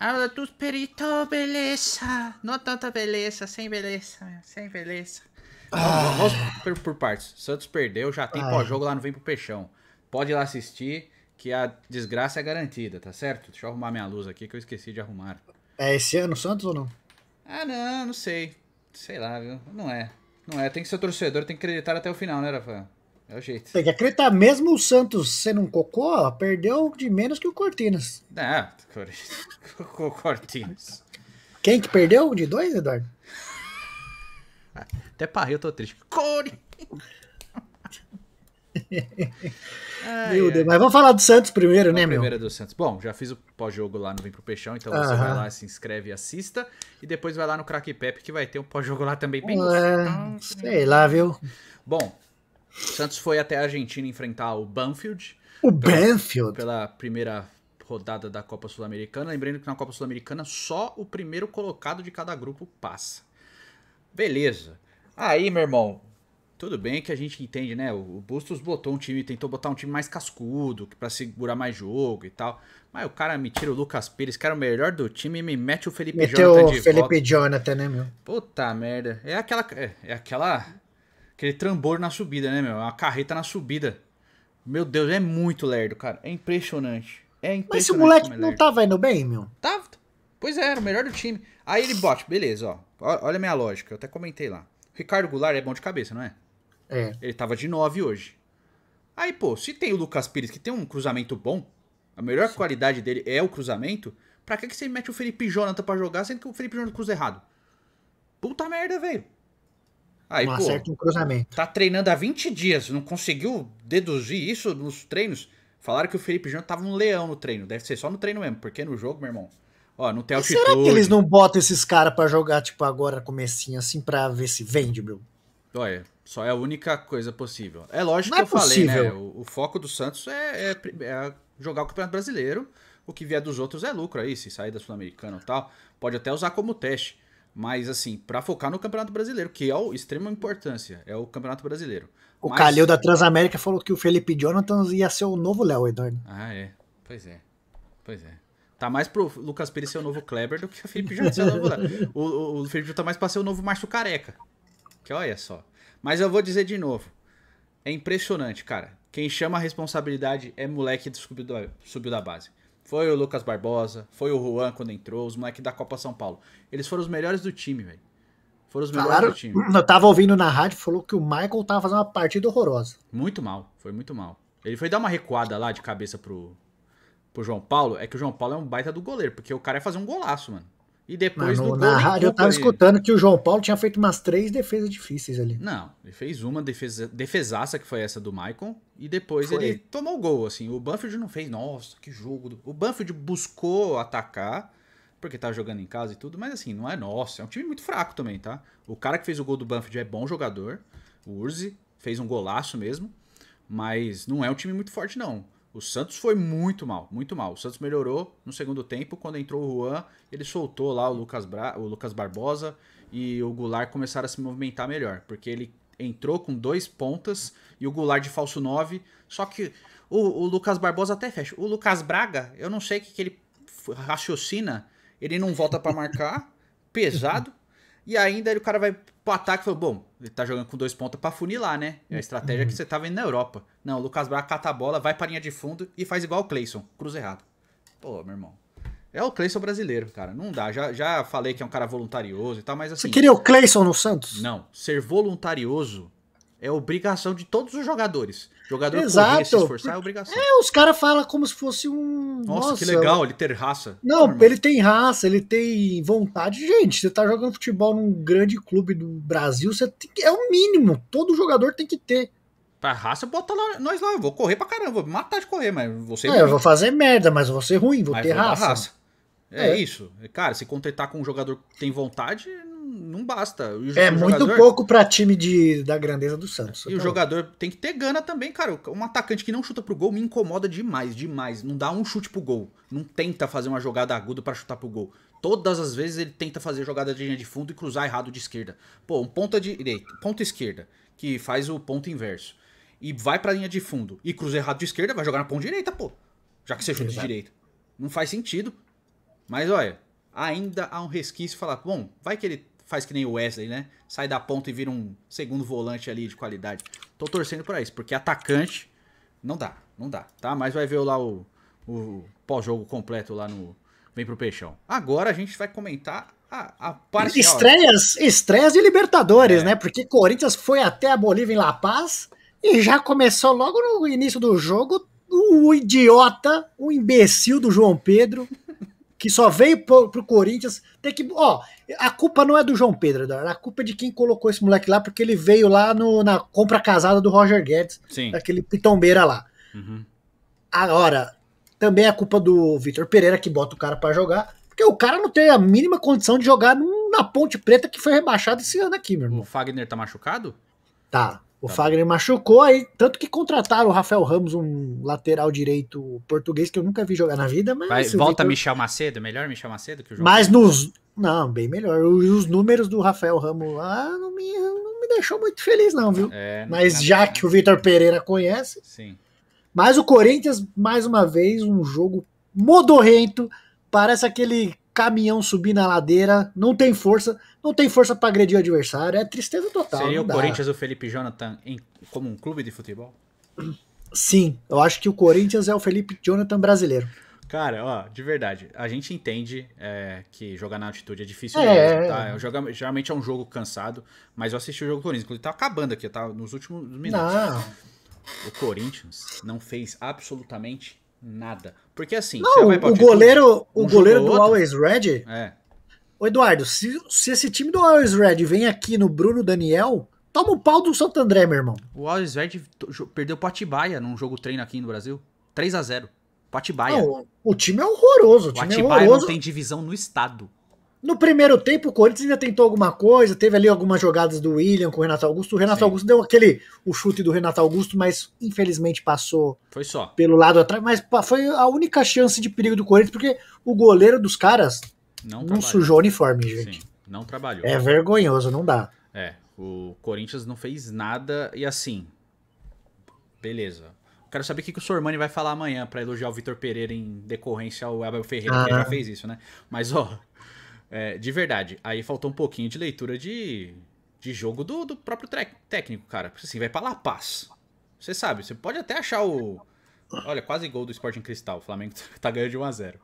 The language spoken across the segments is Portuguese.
Habla tus peritos, beleza. Não tanta beleza, sem beleza, sem beleza. Ah. Vamos por, por, partes. Santos perdeu, já tem ah. pós-jogo lá no Vem pro Peixão. Pode ir lá assistir, que a desgraça é garantida, tá certo? Deixa eu arrumar minha luz aqui que eu esqueci de arrumar. É esse ano Santos ou não? Ah, não, não sei. Sei lá, viu? Não é. Não é. Tem que ser torcedor, tem que acreditar até o final, né, Rafael? É o jeito. Tem que acreditar, mesmo o Santos sendo um cocô, perdeu de menos que o Cortinas. Ah, o Cortinas. Quem que perdeu? De dois, Eduardo? Até parri, eu tô triste. Core! meu Deus, mas vamos falar do Santos primeiro, né, vamos né, primeiro meu? Primeiro do Santos. Bom, já fiz o pós-jogo lá no Vim pro Peixão, então você vai lá, se inscreve e assista. E depois vai lá no Crack Pep que vai ter um pós-jogo lá também bem. Uh, sei lá, viu? Bom, o Santos foi até a Argentina enfrentar o Banfield. O Banfield? Pela primeira rodada da Copa Sul-Americana. Lembrando que na Copa Sul-Americana só o primeiro colocado de cada grupo passa. Beleza. Aí, meu irmão, tudo bem que a gente entende, né? O Bustos botou um time, tentou botar um time mais cascudo, para segurar mais jogo e tal. Mas o cara me tira o Lucas Pires, que era o melhor do time, e me mete o Felipe Meteu Jonathan. Meteu o Felipe volta. Jonathan, né, meu? Puta merda. É aquela. É, é aquela Aquele trambor na subida, né, meu? A carreta na subida. Meu Deus, é muito lerdo, cara. É impressionante. É impressionante. Mas esse moleque é não tava indo bem, meu? Tava. Tá, pois pois é, era, o melhor do time. Aí ele bota, beleza, ó. Olha a minha lógica, eu até comentei lá. O Ricardo Goulart é bom de cabeça, não é? É. Ele tava de 9 hoje. Aí, pô, se tem o Lucas Pires, que tem um cruzamento bom, a melhor Sim. qualidade dele é o cruzamento, pra que, que você mete o Felipe Jonathan pra jogar, sendo que o Felipe Jonathan cruza errado? Puta merda, velho. Aí, não pô, acerta um cruzamento. Tá treinando há 20 dias, não conseguiu deduzir isso nos treinos? Falaram que o Felipe Jonathan tava um leão no treino. Deve ser só no treino mesmo, porque no jogo, meu irmão, ó, não tem altitude. será que eles não botam esses caras para jogar, tipo, agora comecinho, assim, pra ver se vende, meu? Olha, só é a única coisa possível. É lógico não que é eu possível. falei, né? O, o, foco do Santos é, é, é jogar o Campeonato Brasileiro. O que vier dos outros é lucro aí, se sair da Sul-Americana e tal. Pode até usar como teste. Mas, assim, para focar no Campeonato Brasileiro, que é o extrema importância, é o Campeonato Brasileiro. O Mas... Calil da Transamérica falou que o Felipe Jonathan ia ser o novo Léo, Eduardo. Ah, é. Pois é. Pois é. Tá mais pro Lucas Pires ser o novo Kleber do que o Felipe Jonathan ser o novo Léo. O, o, Felipe Jonathan tá mais pra ser o novo Márcio Careca. Que olha só. Mas eu vou dizer de novo. É impressionante, cara. Quem chama a responsabilidade é moleque que subiu da base. Foi o Lucas Barbosa, foi o Juan quando entrou, os moleques da Copa São Paulo. Eles foram os melhores do time, velho. Foram os melhores Falaram, do time. Eu tava ouvindo na rádio, falou que o Michael tava fazendo uma partida horrorosa. Muito mal, foi muito mal. Ele foi dar uma recuada lá de cabeça pro, pro João Paulo. É que o João Paulo é um baita do goleiro, porque o cara ia é fazer um golaço, mano. E depois Mano, do gol. Na rádio eu tava escutando que o João Paulo tinha feito umas três defesas difíceis ali. Não, ele fez uma defesa, defesaça, que foi essa do Maicon, e depois foi. ele tomou o gol, assim. O Banfield não fez, nossa, que jogo. O Banfield buscou atacar, porque tava jogando em casa e tudo, mas assim, não é nossa. É um time muito fraco também, tá? O cara que fez o gol do Banfield é bom jogador, o Urzi, fez um golaço mesmo, mas não é um time muito forte, não. O Santos foi muito mal, muito mal. O Santos melhorou no segundo tempo, quando entrou o Juan, ele soltou lá o Lucas, Bra... o Lucas Barbosa e o Goulart começaram a se movimentar melhor, porque ele entrou com dois pontas e o Goulart de falso 9, só que o, o Lucas Barbosa até fecha. O Lucas Braga, eu não sei o que, que ele raciocina, ele não volta para marcar, pesado, e ainda o cara vai pro ataque e falou: bom, ele tá jogando com dois pontos pra funilar, né? É a estratégia que uhum. você tava indo na Europa. Não, o Lucas Braga cata a bola, vai pra linha de fundo e faz igual o Cleison, cruza errado. Pô, meu irmão. É o Cleison brasileiro, cara. Não dá. Já, já falei que é um cara voluntarioso e tal, mas assim. Você queria o Cleison no Santos? Não. Ser voluntarioso é obrigação de todos os jogadores. Jogador Exato. correr, se esforçar é obrigação. É, os caras falam como se fosse um. Nossa, Nossa que legal, ele ter raça. Não, normal. ele tem raça, ele tem vontade. Gente, você tá jogando futebol num grande clube do Brasil, você tem... é o mínimo. Todo jogador tem que ter. Pra raça, bota lá, nós lá. Eu vou correr pra caramba, vou matar de correr, mas você. É, é eu vou fazer merda, mas vou ser ruim, vou mas ter vou raça. raça. É, é, isso. Cara, se contratar com um jogador que tem vontade, não basta. O é muito pouco para time de, da grandeza do Santos. E o jogador tem que ter gana também, cara. Um atacante que não chuta pro gol me incomoda demais, demais. Não dá um chute pro gol. Não tenta fazer uma jogada aguda para chutar pro gol. Todas as vezes ele tenta fazer jogada de linha de fundo e cruzar errado de esquerda. Pô, um ponta direita, ponta esquerda, que faz o ponto inverso. E vai pra linha de fundo e cruza errado de esquerda, vai jogar na ponta direita, pô. Já que você chuta Exato. de direita. Não faz sentido. Mas olha, ainda há um resquício falar, bom, vai que ele faz que nem o Wesley, né? Sai da ponta e vira um segundo volante ali de qualidade. Tô torcendo para isso, porque atacante não dá, não dá, tá? Mas vai ver lá o, o pós-jogo completo lá no Vem pro Peixão. Agora a gente vai comentar a, a parte. Estreias, estreias de Libertadores, é. né? Porque Corinthians foi até a Bolívia em La Paz e já começou logo no início do jogo o idiota, o imbecil do João Pedro que só veio pro, pro Corinthians. Tem que. Ó, a culpa não é do João Pedro, Eduardo. A culpa é de quem colocou esse moleque lá, porque ele veio lá no, na compra casada do Roger Guedes, Sim. daquele pitombeira lá. Uhum. Agora, também é a culpa do Vitor Pereira, que bota o cara para jogar. Porque o cara não tem a mínima condição de jogar na Ponte Preta que foi rebaixado esse ano aqui, meu irmão. O Fagner tá machucado? Tá. Tá o tá Fagner machucou aí, tanto que contrataram o Rafael Ramos, um lateral direito português que eu nunca vi jogar na vida, mas. Vai, volta Victor... Michel Macedo, melhor Michel Macedo que o jogo. Mas nos. Não, bem melhor. E os números do Rafael Ramos lá não me, não me deixou muito feliz, não, viu? É, mas nada, já que o Vitor Pereira conhece. Sim. Mas o Corinthians, mais uma vez, um jogo modorrento. Parece aquele caminhão subir na ladeira, não tem força, não tem força para agredir o adversário, é tristeza total. Seria o dá. Corinthians o Felipe Jonathan em, como um clube de futebol? Sim, eu acho que o Corinthians é o Felipe Jonathan brasileiro. Cara, ó, de verdade, a gente entende é, que jogar na altitude é difícil é, mesmo, tá? É. é. Jogo, geralmente é um jogo cansado, mas eu assisti o jogo do Corinthians, inclusive tá acabando aqui, tá nos últimos minutos. Não. O Corinthians não fez absolutamente Nada. Porque assim, não, o goleiro, um o goleiro do outro. Always Red. É. O Eduardo, se, se esse time do Always Red vem aqui no Bruno Daniel, toma o pau do Santo André, meu irmão. O Always Red perdeu pro Atibaia num jogo treino aqui no Brasil. 3 a 0 Patibaia. Não, o time é horroroso. O, o time é horroroso. não tem divisão no estado. No primeiro tempo, o Corinthians ainda tentou alguma coisa, teve ali algumas jogadas do William com o Renato Augusto. O Renato Sim. Augusto deu aquele o chute do Renato Augusto, mas infelizmente passou foi só. pelo lado atrás. Mas foi a única chance de perigo do Corinthians, porque o goleiro dos caras não, não sujou o uniforme, gente. Sim, não trabalhou. É vergonhoso, não dá. É, o Corinthians não fez nada e assim. Beleza. Quero saber o que, o Sormani vai falar amanhã para elogiar o Vitor Pereira em decorrência ao Abel Ferreira, ah. que já fez isso, né? Mas, ó, é, de verdade. Aí faltou um pouquinho de leitura de, de jogo do, do próprio técnico, cara. Porque assim, vai pra La Paz. Você sabe, você pode até achar o. Olha, quase gol do Sporting Cristal. O Flamengo tá ganhando de 1x0.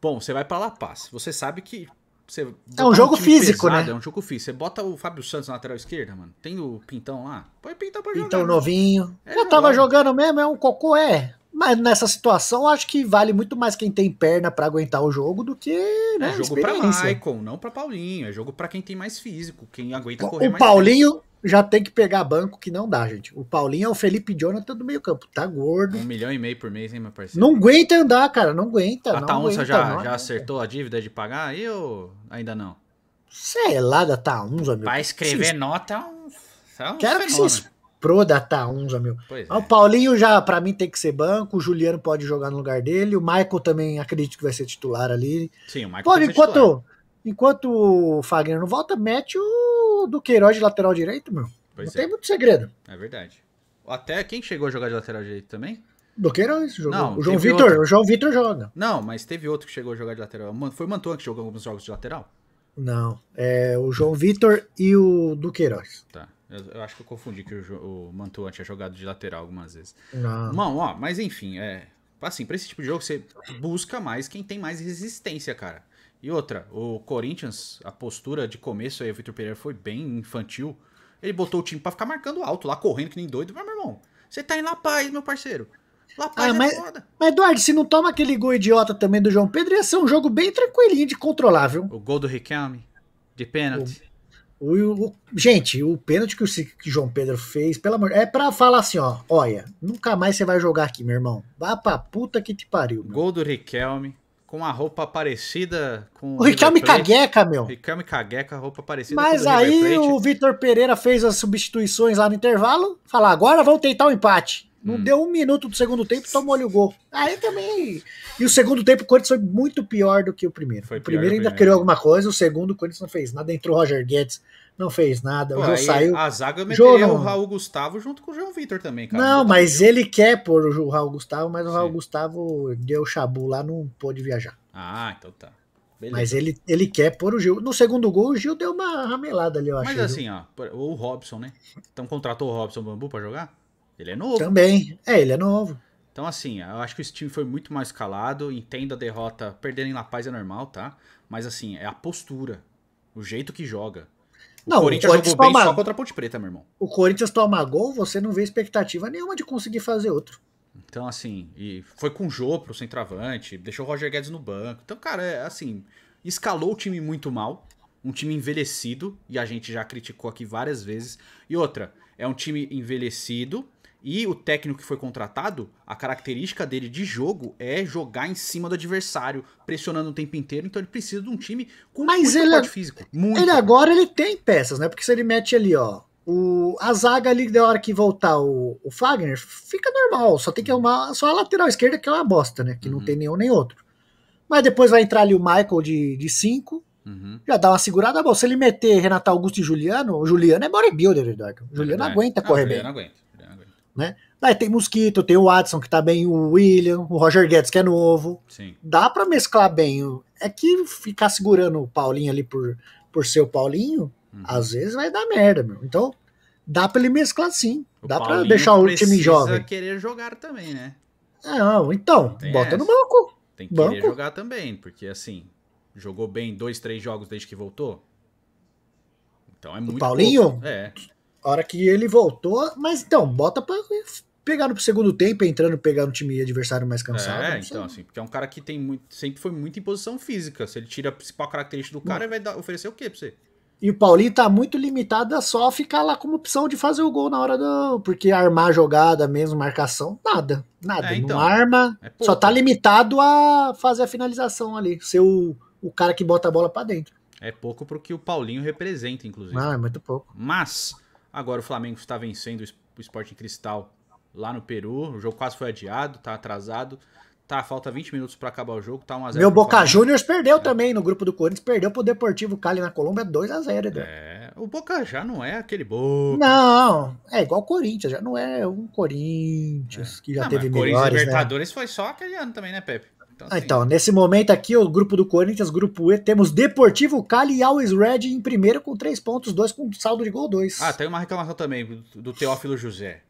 Bom, você vai pra La Paz. Você sabe que. Você é um jogo um físico, pesado, né? É um jogo físico. Você bota o Fábio Santos na lateral esquerda, mano. Tem o Pintão lá. Põe Pintão pra jogar. Pintão novinho. É, eu tava jogando mesmo, é um cocô, é. Mas nessa situação, acho que vale muito mais quem tem perna para aguentar o jogo do que. É né, é jogo pra Maicon não pra Paulinho. É jogo para quem tem mais físico, quem aguenta correr o mais. O Paulinho tempo. já tem que pegar banco, que não dá, gente. O Paulinho é o Felipe Jonathan do meio-campo. Tá gordo. Um milhão e meio por mês, hein, meu parceiro? Não aguenta andar, cara. Não aguenta. A Taunça já, não, já acertou a dívida de pagar aí ou ainda não? Sei lá da Taunza, meu. Vai escrever se... nota. É um é Quero fenômeno. que se pro data 1, Jamil. Ah, é. O Paulinho já, para mim, tem que ser banco, o Juliano pode jogar no lugar dele, o Michael também acredito que vai ser titular ali. Sim, o Michael Pô, enquanto, titular. enquanto o Fagner não volta, mete o do Queiroz de lateral direito, meu. Pois não é. tem muito segredo. É verdade. Até quem chegou a jogar de lateral direito também? Do Queiroz, jogou. Não, o João Vitor, outro. o João Vitor joga. Não, mas teve outro que chegou a jogar de lateral. Foi o Mantua que jogou alguns jogos de lateral? Não, é o João Vitor e o do Queiroz. Tá. Eu, eu, acho que eu confundi que o, o Mantua tinha jogado de lateral algumas vezes. Não. ó, mas enfim, é. Assim, pra esse tipo de jogo, você busca mais quem tem mais resistência, cara. E outra, o Corinthians, a postura de começo aí, o Vitor Pereira foi bem infantil. Ele botou o time pra ficar marcando alto lá, correndo que nem doido. Mas, meu irmão, você tá em La Paz, meu parceiro. La ah, Paz ah, é mas, foda. Mas, Eduardo, se não toma aquele gol idiota também do João Pedro, ia ser um jogo bem tranquilinho de controlável. O gol do Riquelme, de pênalti. O, o, gente, o pênalti que o João Pedro fez, pelo amor, é para falar assim, ó, olha, nunca mais você vai jogar aqui, meu irmão. Vá pra puta que te pariu. Meu. Gol do Riquelme com uma roupa parecida com. O Riquelme Cagueca, meu. Ricardo Cagueca, roupa parecida Mas com o aí o Vitor Pereira fez as substituições lá no intervalo. Falar, agora vamos tentar o um empate. Não hum. deu um minuto do segundo tempo, tomou-lhe o gol. Aí também. E o segundo tempo, o Corinthians foi muito pior do que o primeiro. Foi o primeiro ainda primeiro. criou alguma coisa, o segundo, o Corinthians não fez nada. Entrou o Roger Guedes não fez nada. Pô, o Jô saiu. A zaga meteria o Raul Gustavo junto com o João Vitor também, cara. Não, mas ele quer pôr o Raul Gustavo, mas o Sim. Raul Gustavo deu chabu lá, não pôde viajar. Ah, então tá. Beleza. Mas ele, ele quer pôr o Gil. No segundo gol, o Gil deu uma ramelada ali, eu acho. Mas assim, ó, o Robson, né? Então contratou o Robson Bambu para jogar? Ele é novo. Também. É, ele é novo. Então, assim, eu acho que esse time foi muito mais calado. Entendo a derrota. Perderem na paz é normal, tá? Mas, assim, é a postura. O jeito que joga. Não, o Corinthians o jogou toma... bem só contra a Ponte Preta, meu irmão. O Corinthians toma gol, você não vê expectativa nenhuma de conseguir fazer outro. Então, assim, e foi com o Jô pro centroavante, deixou o Roger Guedes no banco. Então, cara, é, assim, escalou o time muito mal, um time envelhecido, e a gente já criticou aqui várias vezes. E outra, é um time envelhecido e o técnico que foi contratado, a característica dele de jogo é jogar em cima do adversário, pressionando o tempo inteiro, então ele precisa de um time com Mas muito ele, físico. Muito. Ele agora ele tem peças, né? Porque se ele mete ali, ó, o, a zaga ali da hora que voltar o, o Fagner, fica normal, só tem que uhum. arrumar só a lateral esquerda, que é uma bosta, né? Que uhum. não tem nenhum nem outro. Mas depois vai entrar ali o Michael de 5, de cinco, Uhum. Já dá uma segurada boa. Se ele meter Renato Augusto e Juliano, o Juliano é bodybuilder, Eduardo. O Juliano aguenta ah, correr bem. Juliano aguenta né? Daí tem Mosquito, tem o Watson que tá bem, o William, o Roger Guedes que é novo. Sim. Dá para mesclar bem. É que ficar segurando o Paulinho ali por, por ser o Paulinho, uhum. às vezes vai dar merda, meu. Então, dá para ele mesclar sim. O dá para deixar o time jovem. querer jogar também, né? Não, então, Tem bota essa. no banco. Tem que banco. querer jogar também, porque assim, jogou bem dois, três jogos desde que voltou. Então é muito. O Paulinho? Pouco. É hora que ele voltou, mas então, bota pra pegar no segundo tempo, entrando, pegar no time adversário mais cansado. É, então, assim, porque é um cara que tem muito, sempre foi muito em posição física. Se ele tira a principal característica do cara, ele vai dar, oferecer o quê pra você? E o Paulinho tá muito limitado a só ficar lá como opção de fazer o gol na hora do. Porque armar jogada mesmo, marcação, nada. Nada. É, então, não arma. É só tá limitado a fazer a finalização ali. Ser o, o cara que bota a bola para dentro. É pouco pro que o Paulinho representa, inclusive. Ah, é muito pouco. Mas, Agora o Flamengo está vencendo o Sporting Cristal lá no Peru. O jogo quase foi adiado, tá atrasado. Tá, falta 20 minutos para acabar o jogo, tá 1 0. Meu Boca Juniors perdeu é. também no grupo do Corinthians, perdeu pro Deportivo Cali na Colômbia 2 a 0, É, o Boca já não é aquele Boca. Não, é igual o Corinthians, já não é um Corinthians é. que já não, ah, teve melhores, Corinthians né? Libertadores foi só aquele ano também, né, Pepe? Então, ah, assim... então, nesse momento aqui, o grupo do Corinthians, grupo E, temos Deportivo Cali e Always Red em primeiro com três pontos, dois com saldo de gol, dois. Ah, tem uma reclamação também do Teófilo José.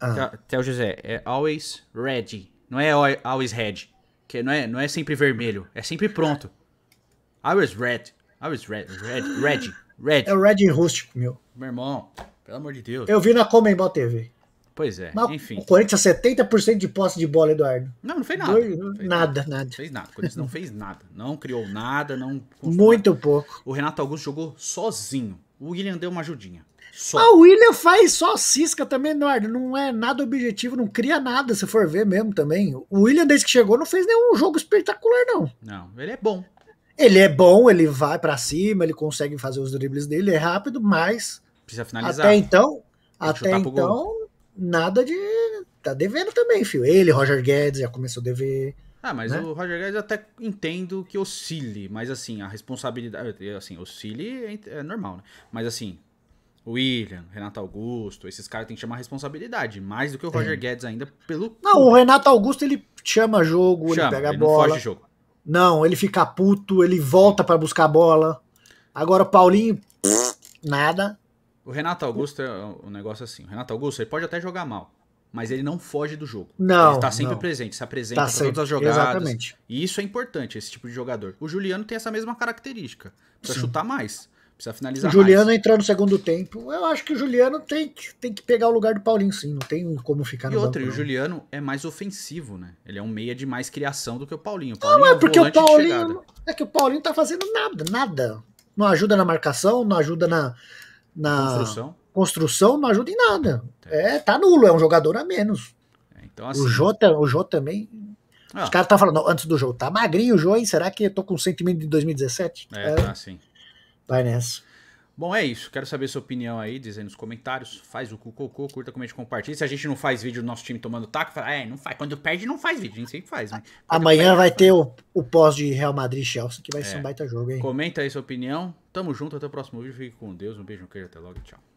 Ah. Teo José, é Always Red, não é Always Red, que não é, não é sempre vermelho, é sempre pronto. Always Red, Always Red, Red, Red, Red. É o Red rústico, meu. Meu irmão, pelo amor de Deus. Eu vi na Comembol TV. Pois é, Mas enfim. O Corinthians 70% é de posse de bola, Eduardo. Não, não fez nada. não fez nada, nada, Não fez nada. O Corinthians não fez nada. Não criou nada, não. Muito nada. pouco. O Renato Augusto jogou sozinho. O William deu uma ajudinha. Só. Ah, o William faz só cisca também, Eduardo. Não é nada objetivo, não cria nada, se for ver mesmo também. O William, desde que chegou, não fez nenhum jogo espetacular, não. Não, ele é bom. Ele é bom, ele vai para cima, ele consegue fazer os dribles dele, é rápido, mas. Precisa finalizar. Até então, até então, nada de. Tá devendo também, filho. Ele, Roger Guedes, já começou a dever. Ah, mas né? o Roger Guedes até entendo que oscile, mas assim, a responsabilidade. Assim, oscile é, é normal, né? Mas assim, William, Renato Augusto, esses caras têm que chamar responsabilidade, mais do que o é. Roger Guedes ainda pelo. Não, o Renato Augusto ele chama jogo, chama, ele pega ele a bola. Não, foge jogo. não, ele fica puto, ele volta para buscar a bola. Agora o Paulinho, nada. O Renato Augusto é um negócio assim. O Renato Augusto ele pode até jogar mal, mas ele não foge do jogo. Não. Ele tá sempre não. presente, se apresenta tá sempre. todas as jogadas. Exatamente. E isso é importante, esse tipo de jogador. O Juliano tem essa mesma característica. Precisa Sim. chutar mais. Precisa finalizar. O Juliano mais. entrou no segundo tempo. Eu acho que o Juliano tem que, tem que pegar o lugar do Paulinho, sim. Não tem como ficar e no banco, E o Juliano é mais ofensivo, né? Ele é um meia de mais criação do que o Paulinho. O Paulinho não, é, é porque o Paulinho. É que o Paulinho tá fazendo nada, nada. Não ajuda na marcação, não ajuda na, na construção, construção não ajuda em nada. É, tá nulo, é um jogador a menos. É, então, assim, o, Jô, o Jô também. Ah. Os caras tá falando, antes do jogo, tá magrinho o Jô, hein? Será que eu tô com o sentimento de 2017? É, é, tá, assim. Vai nessa. Bom, é isso. Quero saber sua opinião aí, diz aí nos comentários. Faz o cocô, curta, comente, compartilha. Se a gente não faz vídeo do nosso time tomando taco, fala, é, não faz. Quando perde, não faz vídeo. A gente sempre faz, né? Amanhã perde, vai ter o, o pós de Real Madrid Chelsea, que vai é. ser um baita jogo, hein? Comenta aí sua opinião. Tamo junto, até o próximo vídeo. Fique com Deus. Um beijo, um queijo, até logo. Tchau.